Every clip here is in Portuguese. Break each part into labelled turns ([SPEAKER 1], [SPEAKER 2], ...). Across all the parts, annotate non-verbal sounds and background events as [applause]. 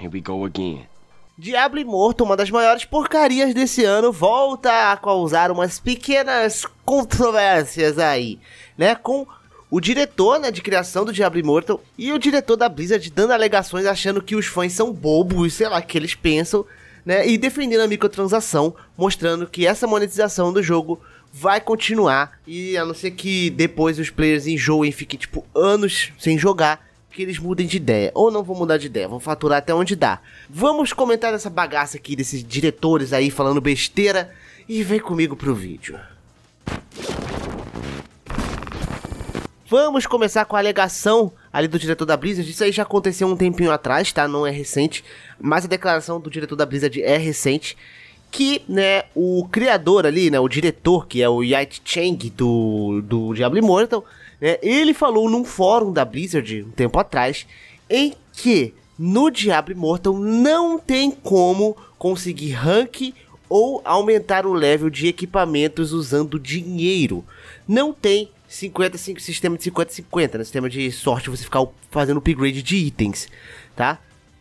[SPEAKER 1] Here we go again. Diablo Imorto, uma das maiores porcarias desse ano, volta a causar umas pequenas controvérsias aí, né? Com o diretor né, de criação do Diablo Immortal e o diretor da Blizzard dando alegações achando que os fãs são bobos, sei lá, que eles pensam, né? E defendendo a microtransação, mostrando que essa monetização do jogo vai continuar e a não ser que depois os players enjoem e fiquem, tipo, anos sem jogar, que eles mudem de ideia. Ou não vão mudar de ideia, vão faturar até onde dá. Vamos comentar essa bagaça aqui desses diretores aí falando besteira e vem comigo pro vídeo. Vamos começar com a alegação ali do diretor da Blizzard. Isso aí já aconteceu um tempinho atrás, tá? Não é recente. Mas a declaração do diretor da Blizzard é recente. Que, né, o criador ali, né, o diretor, que é o Yait Chang do, do Diablo Immortal, né? Ele falou num fórum da Blizzard um tempo atrás em que no Diablo Immortal não tem como conseguir rank ou aumentar o level de equipamentos usando dinheiro. Não tem 50, 50 sistema de 50-50, né? sistema de sorte você ficar fazendo upgrade de itens, tá?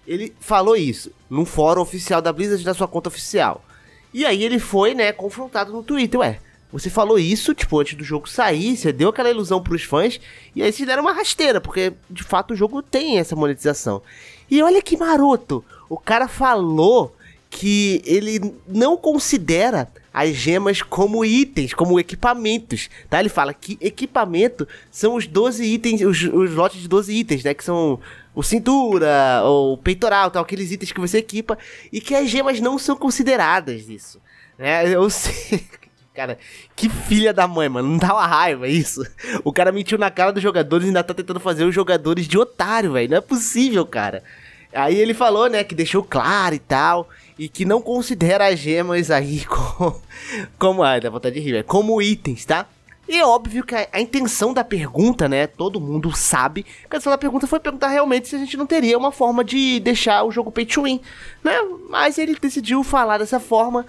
[SPEAKER 1] Ele falou isso num fórum oficial da Blizzard na sua conta oficial. E aí ele foi, né, confrontado no Twitter, ué. Você falou isso, tipo, antes do jogo sair, você deu aquela ilusão pros fãs, e aí se deram uma rasteira, porque de fato o jogo tem essa monetização. E olha que maroto! O cara falou que ele não considera as gemas como itens, como equipamentos, tá? Ele fala que equipamento são os 12 itens, os, os lotes de 12 itens, né? Que são o cintura, o peitoral, tal, aqueles itens que você equipa, e que as gemas não são consideradas isso. Né? Eu [laughs] sei. Cara, que filha da mãe, mano. Não dá uma raiva é isso. O cara mentiu na cara dos jogadores e ainda tá tentando fazer os jogadores de otário, velho. Não é possível, cara. Aí ele falou, né, que deixou claro e tal, e que não considera as gemas aí [laughs] como. Como. Ai, dá vontade de rir, véio, né, Como itens, tá? E é óbvio que a, a, intenção da pergunta, né? Todo mundo sabe. A intenção da pergunta foi perguntar realmente se a gente não teria uma forma de deixar o jogo pay to win, né? Mas ele decidiu falar dessa forma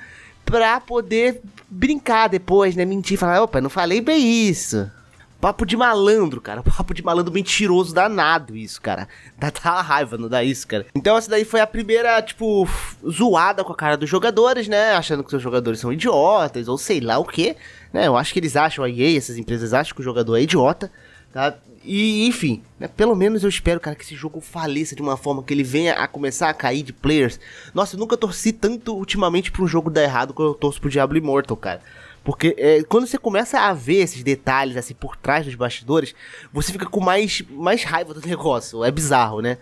[SPEAKER 1] pra poder brincar depois, né? Mentir, falar, opa, não falei bem isso. Papo de malandro, cara. [laughs] Papo de malandro mentiroso danado, isso, cara. Dá, dá uma raiva, não dá isso, cara. Então, essa daí foi a primeira, tipo, zoada com a cara dos jogadores, né? Achando que os jogadores são idiotas ou sei lá o quê. Né? Eu acho que eles acham, a EA, essas empresas acham que o jogador é idiota. Tá? E, enfim, né? pelo menos eu espero, cara, que esse jogo faleça de uma forma que ele venha a começar a cair de players. Nossa, eu nunca torci tanto ultimamente pra um jogo dar errado quando eu torço pro Diablo Immortal, cara. Porque é, quando você começa a ver esses detalhes, assim, por trás dos bastidores, você fica com mais, mais raiva do [laughs] negócio. É bizarro, né?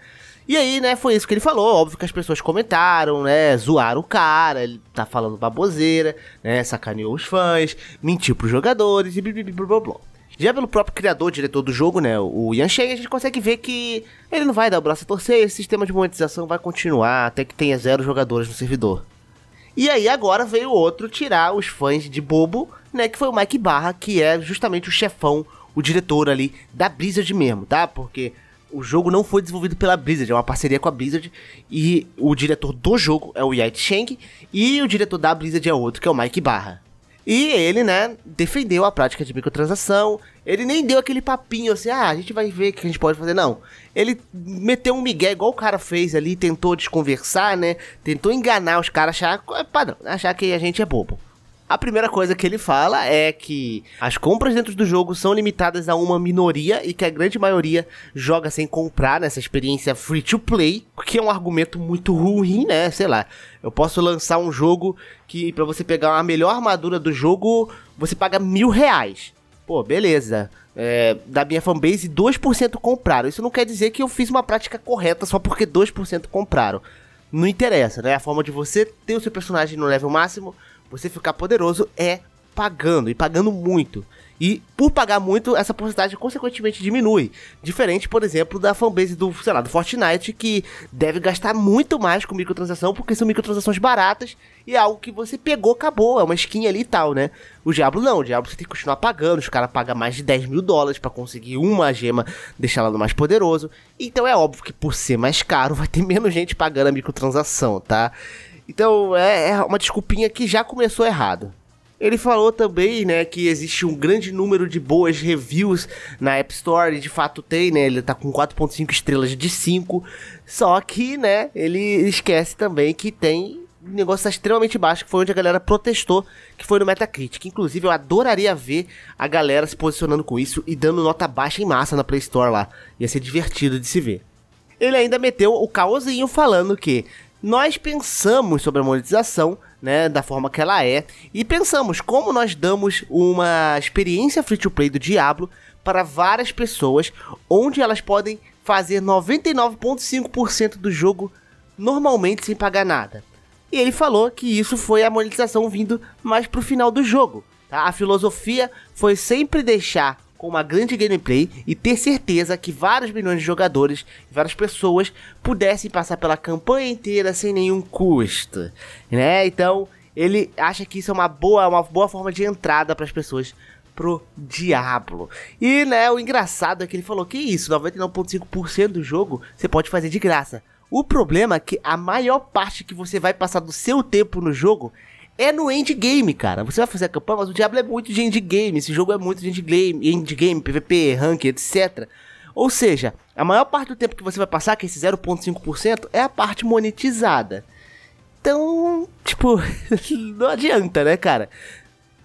[SPEAKER 1] E aí, né, foi isso que ele falou. Óbvio que as pessoas comentaram, né? Zoaram o cara, ele tá falando baboseira, né? Sacaneou os fãs, mentiu pros jogadores e blá blá blá blá. Já pelo próprio criador, diretor do jogo, né, o Yan Sheng, a gente consegue ver que ele não vai dar o braço a torcer, esse sistema de monetização vai continuar até que tenha zero jogadores no servidor. E aí agora veio outro tirar os fãs de bobo, né, que foi o Mike Barra, que é justamente o chefão, o diretor ali da Blizzard mesmo, tá? Porque o jogo não foi desenvolvido pela Blizzard, é uma parceria com a Blizzard e o diretor do jogo é o Yai Cheng e o diretor da Blizzard é outro, que é o Mike Barra. E ele, né, defendeu a prática de microtransação. Ele nem deu aquele papinho assim, ah, a gente vai ver o que a gente pode fazer. Não. Ele meteu um migué igual o cara fez ali, tentou desconversar, né? Tentou enganar os caras, achar, é, padrão, achar que a gente é bobo. A primeira coisa que ele fala é que as compras dentro do jogo são limitadas a uma minoria e que a grande maioria joga sem comprar nessa experiência free to play, que é um argumento muito ruim, né? Sei lá. Eu posso lançar um jogo que para você pegar a melhor armadura do jogo você paga mil reais. Pô, beleza. É, da minha fanbase, 2% compraram. Isso não quer dizer que eu fiz uma prática correta só porque 2% compraram não interessa, né? A forma de você ter o seu personagem no level máximo você ficar poderoso é pagando e pagando muito. E por pagar muito, essa porcentagem consequentemente diminui. Diferente, por exemplo, da fanbase do, sei lá, do Fortnite, que deve gastar muito mais com microtransação, porque são microtransações baratas e é algo que você pegou, acabou, é uma skin ali e tal, né? O Diablo não, o Diablo você tem que continuar pagando, os caras pagam mais de 10 mil dólares para conseguir uma gema, deixar ela no mais poderoso. Então é óbvio que por ser mais caro, [laughs] vai ter menos gente pagando a microtransação, tá? Então é, é uma desculpinha que já começou errado. Ele falou também, né, que existe um grande número de boas reviews na App Store, e de fato tem, né, ele tá com 4.5 estrelas de 5, só que, né, ele esquece também que tem um negócio tá extremamente baixo, que foi onde a galera protestou, que foi no Metacritic. Inclusive, eu adoraria ver a galera se posicionando com isso e dando nota baixa em massa na Play Store lá. Ia ser divertido de se ver. Ele ainda meteu o caosinho falando que nós pensamos sobre a monetização, né, da forma que ela é, e pensamos como nós damos uma experiência free to play do Diablo para várias pessoas, onde elas podem fazer 99,5% do jogo normalmente sem pagar nada. E ele falou que isso foi a monetização vindo mais pro final do jogo. Tá? A filosofia foi sempre deixar com uma grande gameplay e ter certeza que vários milhões de jogadores, várias pessoas pudessem passar pela campanha inteira sem nenhum custo, né? Então, ele acha que isso é uma boa, uma boa forma de entrada para as pessoas pro Diablo. E, né, o engraçado é que ele falou que isso, 99.5% do jogo você pode fazer de graça. O problema é que a maior parte que você vai passar do seu tempo no jogo é no endgame, cara. Você vai fazer a campanha, mas o Diablo é muito de endgame. Esse jogo é muito de endgame, endgame PVP, rank, etc. Ou seja, a maior parte do tempo que você vai passar, que é esse 0,5%, é a parte monetizada. Então, tipo, [laughs] não adianta, né, cara?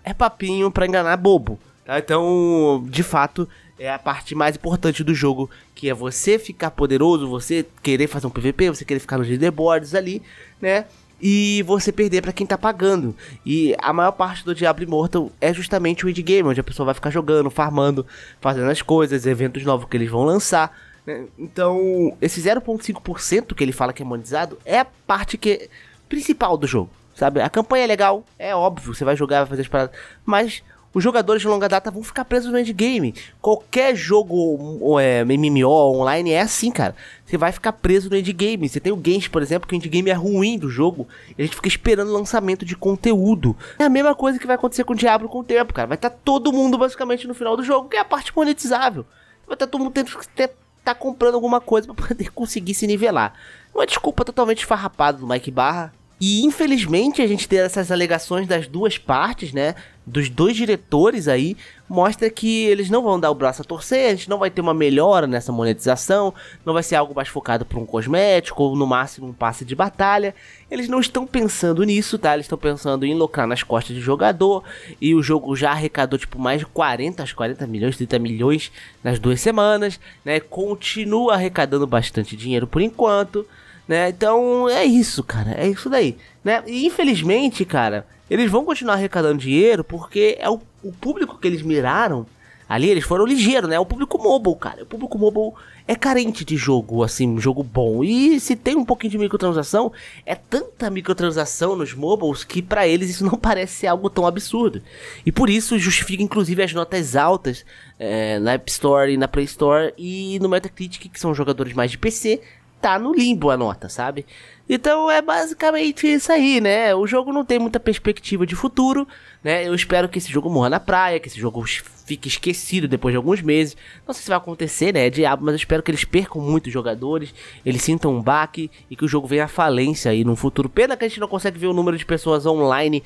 [SPEAKER 1] É papinho pra enganar bobo. Tá? Então, de fato, é a parte mais importante do jogo, que é você ficar poderoso, você querer fazer um PVP, você querer ficar nos leaderboards ali, né? e você perder para quem tá pagando. E a maior parte do Diablo Immortal é justamente o endgame, onde a pessoa vai ficar jogando, farmando, fazendo as coisas, eventos novos que eles vão lançar. Né? Então, esse 0,5% que ele fala que é monetizado é a parte que principal do jogo. Sabe, a campanha é legal, é óbvio, você vai jogar, vai fazer as paradas, mas os jogadores de longa data vão ficar presos no endgame. Qualquer jogo é, MMO online é assim, cara. Você vai ficar preso no endgame. Você tem o Genshin, por exemplo, que o endgame é ruim do jogo. E a gente fica esperando o lançamento de conteúdo. É a mesma coisa que vai acontecer com o Diablo com o tempo, cara. Vai estar tá todo mundo basicamente no final do jogo, que é a parte monetizável. Vai estar tá todo mundo tendo que ter tá comprando alguma coisa para poder [laughs] conseguir se nivelar. Uma é desculpa totalmente farrapada do Mike Barra, e infelizmente a gente ter essas alegações das duas partes, né? Dos dois diretores aí, mostra que eles não vão dar o braço a torcer, a gente não vai ter uma melhora nessa monetização, não vai ser algo mais focado para um cosmético ou no máximo um passe de batalha. Eles não estão pensando nisso, tá? Eles estão pensando em lucrar nas costas do jogador e o jogo já arrecadou tipo mais de 40, 40 milhões, 30 milhões nas duas semanas, né? Continua arrecadando bastante dinheiro por enquanto. Né? Então é isso, cara. É isso daí. Né? E infelizmente, cara, eles vão continuar arrecadando dinheiro porque é o, o público que eles miraram. Ali eles foram ligeiro, né? É o público mobile, cara. O público mobile é carente de jogo, assim, um jogo bom. E se tem um pouquinho de microtransação, é tanta microtransação nos mobiles que para eles isso não [laughs] parece algo tão absurdo. E por isso justifica inclusive as notas altas é, na App Store e na Play Store e no Metacritic, que são jogadores mais de PC, tá no limbo a nota, sabe? Então é basicamente isso aí, né? O jogo não tem muita perspectiva de futuro, né? Eu espero que esse jogo morra na praia, que esse jogo fique esquecido depois de alguns meses. Não sei se vai acontecer, né? É diabo, mas eu espero que eles percam muitos jogadores, eles sintam um baque e que o jogo venha à falência aí no futuro. Pena que a gente não consegue ver o número de pessoas online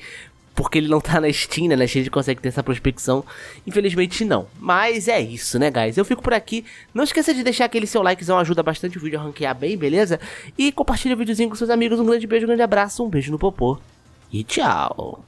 [SPEAKER 1] porque ele não tá na Steam, né? Na Steam consegue ter essa prospecção. Infelizmente não. Mas é isso, né, guys? Eu fico por aqui. Não esqueça de deixar aquele seu likezão, ajuda bastante o vídeo a ranquear bem, beleza? E compartilha o videozinho com seus amigos. Um grande beijo, um grande abraço, um beijo no popô e tchau!